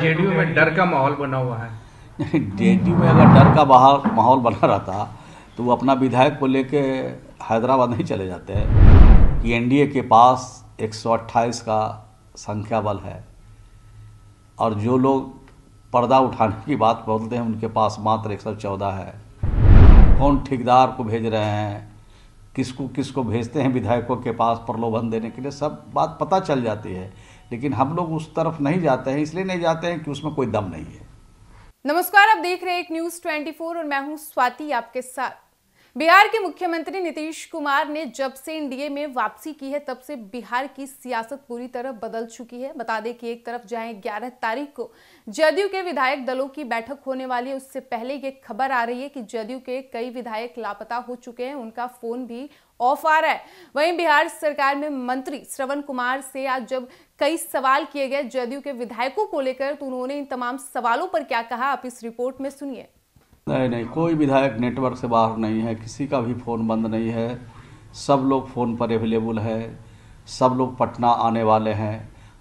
JDU में डर का माहौल बना हुआ है जेडीयू में अगर डर का माहौल बना रहता तो वो अपना विधायक को लेके हैदराबाद नहीं चले जाते हैं कि एनडीए के पास 128 का संख्या बल है और जो लोग पर्दा उठाने की बात बोलते हैं उनके पास मात्र 114 है कौन ठेकेदार को भेज रहे हैं किसको किसको भेजते हैं विधायकों के पास प्रलोभन देने के लिए सब बात पता चल जाती है लेकिन हम लोग उस तरफ नहीं जाते हैं इसलिए नहीं जाते हैं कि उसमें कोई दम नहीं है नमस्कार आप देख रहे हैं एक न्यूज 24 और मैं हूं स्वाति आपके साथ बिहार के मुख्यमंत्री नीतीश कुमार ने जब से एनडीए में वापसी की है तब से बिहार की सियासत पूरी तरह बदल चुकी है बता दें कि एक तरफ जहां 11 तारीख को जदयू के विधायक दलों की बैठक होने वाली है उससे पहले ये खबर आ रही है कि जदयू के कई विधायक लापता हो चुके हैं उनका फोन भी ऑफ आ रहा है वहीं बिहार सरकार में मंत्री श्रवण कुमार से आज जब कई सवाल किए गए जदयू के विधायकों को लेकर तो उन्होंने इन तमाम सवालों पर क्या कहा आप इस रिपोर्ट में सुनिए नहीं नहीं कोई विधायक नेटवर्क से बाहर नहीं है किसी का भी फ़ोन बंद नहीं है सब लोग फ़ोन पर अवेलेबल है सब लोग पटना आने वाले हैं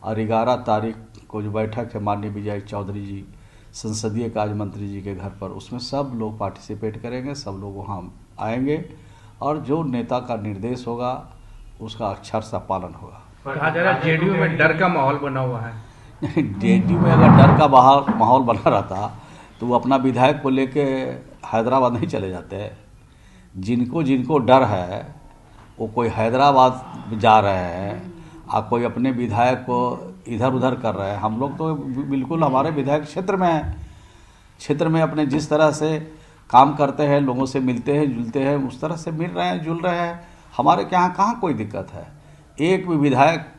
और ग्यारह तारीख को जो बैठक है माननीय विजय चौधरी जी संसदीय कार्य मंत्री जी के घर पर उसमें सब लोग पार्टिसिपेट करेंगे सब लोग वहाँ आएंगे और जो नेता का निर्देश होगा उसका अक्षर सा पालन होगा जे डी जेडीयू में डर का माहौल बना हुआ है जेडीयू में अगर डर का माहौल बना रहता तो वो अपना विधायक को लेके हैदराबाद नहीं चले जाते जिनको जिनको डर है वो कोई हैदराबाद जा रहे हैं और कोई अपने विधायक को इधर उधर कर रहे हैं हम लोग तो बिल्कुल हमारे विधायक क्षेत्र में हैं क्षेत्र में अपने जिस तरह से काम करते हैं लोगों से मिलते हैं जुलते हैं उस तरह से मिल रहे हैं जुल रहे हैं हमारे यहाँ कहाँ कोई दिक्कत है एक भी विधायक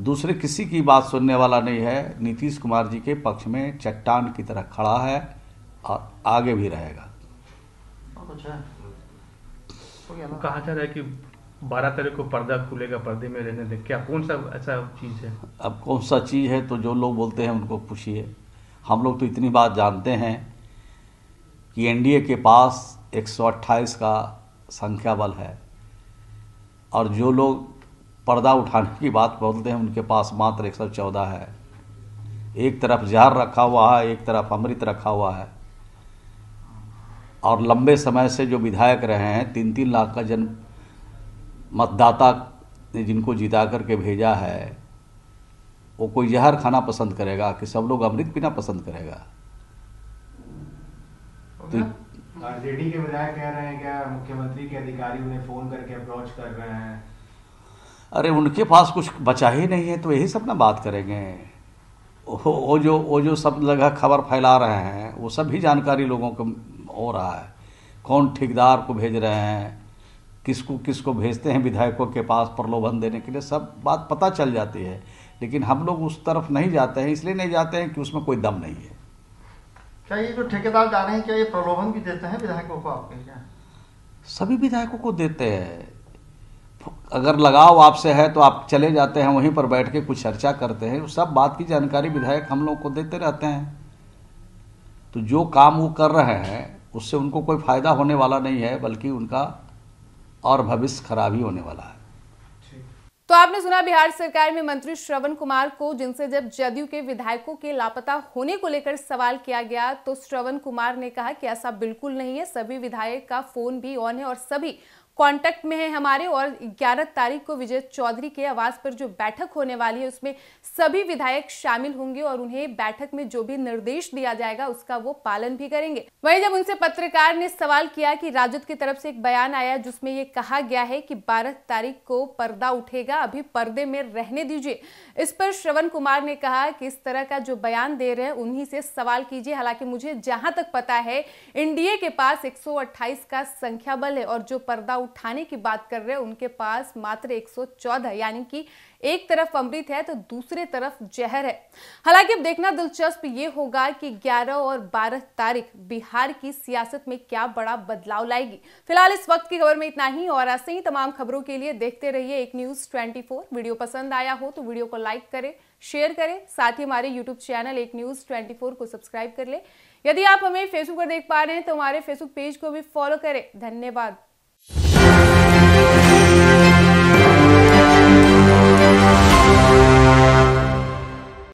दूसरे किसी की बात सुनने वाला नहीं है नीतीश कुमार जी के पक्ष में चट्टान की तरह खड़ा है और आगे भी रहेगा अच्छा कहा जा रहा है कि बारह तारीख को पर्दा खुलेगा पर्दे में रहने दे क्या कौन सा ऐसा चीज़ है अब कौन सा चीज़ है तो जो लोग बोलते हैं उनको पूछिए हम लोग तो इतनी बात जानते हैं कि एनडीए के पास 128 का संख्या बल है और जो लोग पर्दा उठाने की बात बोलते हैं उनके पास मात्र एक सौ चौदह है एक तरफ जहर रखा हुआ है एक तरफ अमृत रखा हुआ है और लंबे समय से जो विधायक रहे हैं तीन तीन लाख का जन मतदाता ने जिनको जिता करके भेजा है वो कोई जहर खाना पसंद करेगा कि सब लोग अमृत पीना पसंद करेगा तो आरजेडी हाँ। हाँ, के विधायक कह रहे हैं क्या मुख्यमंत्री के अधिकारी उन्हें फोन करके अप्रोच कर रहे हैं अरे उनके पास कुछ बचा ही नहीं है तो यही सब ना बात करेंगे वो जो वो जो सब लगा खबर फैला रहे हैं वो सब भी जानकारी लोगों को हो रहा है कौन ठेकेदार को भेज रहे हैं किसको किसको भेजते हैं विधायकों के पास प्रलोभन देने के लिए सब बात पता चल जाती है लेकिन हम लोग उस तरफ नहीं जाते हैं इसलिए नहीं जाते हैं कि उसमें कोई दम नहीं है क्या ये जो ठेकेदार जा रहे हैं क्या ये प्रलोभन भी देते हैं विधायकों को आपके क्या सभी विधायकों को देते हैं अगर लगाव आपसे है तो आप चले जाते हैं वहीं पर बैठ के कुछ चर्चा करते हैं सब बात की जानकारी विधायक हम लोग को देते रहते हैं तो जो काम वो कर रहे हैं उससे उनको कोई फ़ायदा होने वाला नहीं है बल्कि उनका और भविष्य खराब ही होने वाला है तो आपने सुना बिहार सरकार में मंत्री श्रवण कुमार को जिनसे जब जदयू के विधायकों के लापता होने को लेकर सवाल किया गया तो श्रवण कुमार ने कहा कि ऐसा बिल्कुल नहीं है सभी विधायक का फोन भी ऑन है और सभी कांटेक्ट में है हमारे और 11 तारीख को विजय चौधरी के आवास पर जो बैठक होने वाली है उसमें सभी विधायक शामिल होंगे और उन्हें बैठक में जो भी निर्देश दिया जाएगा उसका वो पालन भी करेंगे वहीं जब उनसे पत्रकार ने सवाल किया कि राजद की तरफ से एक बयान आया जिसमें ये कहा गया है कि बारह तारीख को पर्दा उठेगा अभी पर्दे में रहने दीजिए इस पर श्रवण कुमार ने कहा कि इस तरह का जो बयान दे रहे हैं उन्हीं से सवाल कीजिए हालांकि मुझे जहां तक पता है एनडीए के पास एक का संख्या बल है और जो पर्दा उठाने की बात कर रहे हैं उनके पास मात्र 114 यानी कि एक तरफ अमृत है तो दूसरे तरफ जहर है हालांकि अब देखना दिलचस्प ये होगा कि 11 और 12 तारीख बिहार की सियासत में क्या बड़ा बदलाव लाएगी फिलहाल इस वक्त की खबर में इतना ही और ऐसे ही तमाम खबरों के लिए देखते रहिए एक न्यूज ट्वेंटी वीडियो पसंद आया हो तो वीडियो को लाइक करे शेयर करें साथ ही हमारे यूट्यूब चैनल एक न्यूज 24 को सब्सक्राइब कर ले यदि आप हमें फेसबुक पर देख पा रहे हैं तो हमारे फेसबुक पेज को भी फॉलो करें धन्यवाद